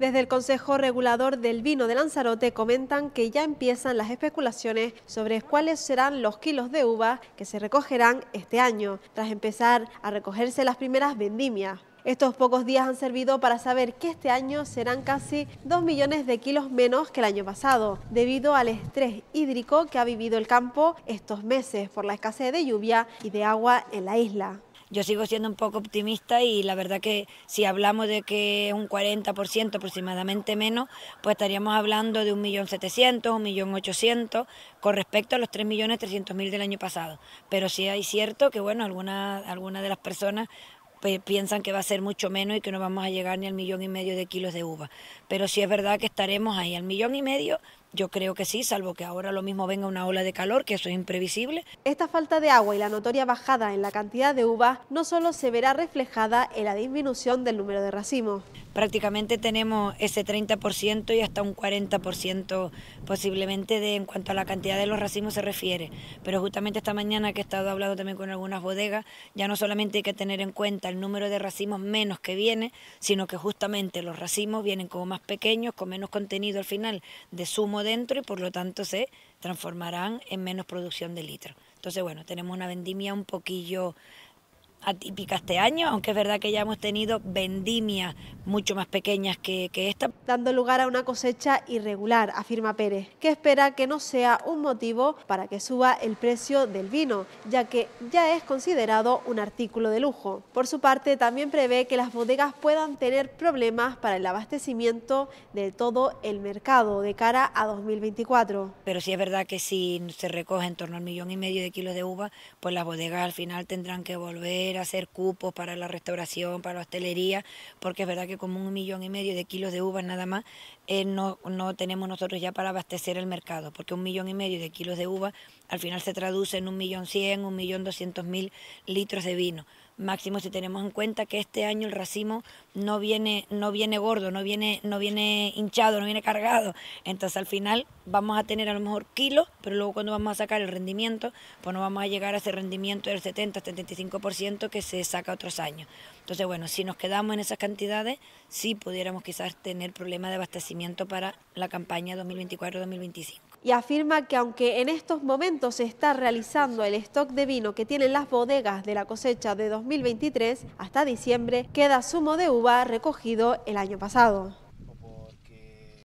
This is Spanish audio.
Desde el Consejo Regulador del Vino de Lanzarote comentan que ya empiezan las especulaciones sobre cuáles serán los kilos de uva que se recogerán este año, tras empezar a recogerse las primeras vendimias. Estos pocos días han servido para saber que este año serán casi 2 millones de kilos menos que el año pasado, debido al estrés hídrico que ha vivido el campo estos meses por la escasez de lluvia y de agua en la isla yo sigo siendo un poco optimista y la verdad que si hablamos de que un 40% aproximadamente menos, pues estaríamos hablando de 1.700.000, 1.800.000 con respecto a los 3.300.000 del año pasado. Pero sí hay cierto que, bueno, algunas de las personas pues, piensan que va a ser mucho menos y que no vamos a llegar ni al millón y medio de kilos de uva. Pero sí es verdad que estaremos ahí, al millón y medio yo creo que sí, salvo que ahora lo mismo venga una ola de calor, que eso es imprevisible. Esta falta de agua y la notoria bajada en la cantidad de uvas no solo se verá reflejada en la disminución del número de racimos. Prácticamente tenemos ese 30% y hasta un 40% posiblemente de en cuanto a la cantidad de los racimos se refiere. Pero justamente esta mañana que he estado hablando también con algunas bodegas, ya no solamente hay que tener en cuenta el número de racimos menos que viene, sino que justamente los racimos vienen como más pequeños, con menos contenido al final de zumo dentro y por lo tanto se transformarán en menos producción de litro Entonces, bueno, tenemos una vendimia un poquillo atípica este año, aunque es verdad que ya hemos tenido vendimias mucho más pequeñas que, que, esta. Dando lugar a una cosecha irregular, afirma Pérez, que espera que no sea un motivo para que suba el precio del vino, ya que ya es considerado un artículo de lujo. Por su parte, también prevé que las bodegas puedan tener problemas para el abastecimiento de todo el mercado de cara a 2024. Pero sí es verdad que si se recoge en torno al millón y medio de kilos de uva, pues las bodegas al final tendrán que volver hacer cupos para la restauración, para la hostelería, porque es verdad que como un millón y medio de kilos de uvas nada más, eh, no, no tenemos nosotros ya para abastecer el mercado, porque un millón y medio de kilos de uvas al final se traduce en un millón cien, un millón doscientos mil litros de vino máximo si tenemos en cuenta que este año el racimo no viene, no viene gordo, no viene, no viene hinchado, no viene cargado. Entonces al final vamos a tener a lo mejor kilos, pero luego cuando vamos a sacar el rendimiento, pues no vamos a llegar a ese rendimiento del 70-75% que se saca otros años. Entonces bueno, si nos quedamos en esas cantidades, sí pudiéramos quizás tener problemas de abastecimiento para la campaña 2024-2025 y afirma que aunque en estos momentos se está realizando el stock de vino que tienen las bodegas de la cosecha de 2023 hasta diciembre, queda zumo de uva recogido el año pasado.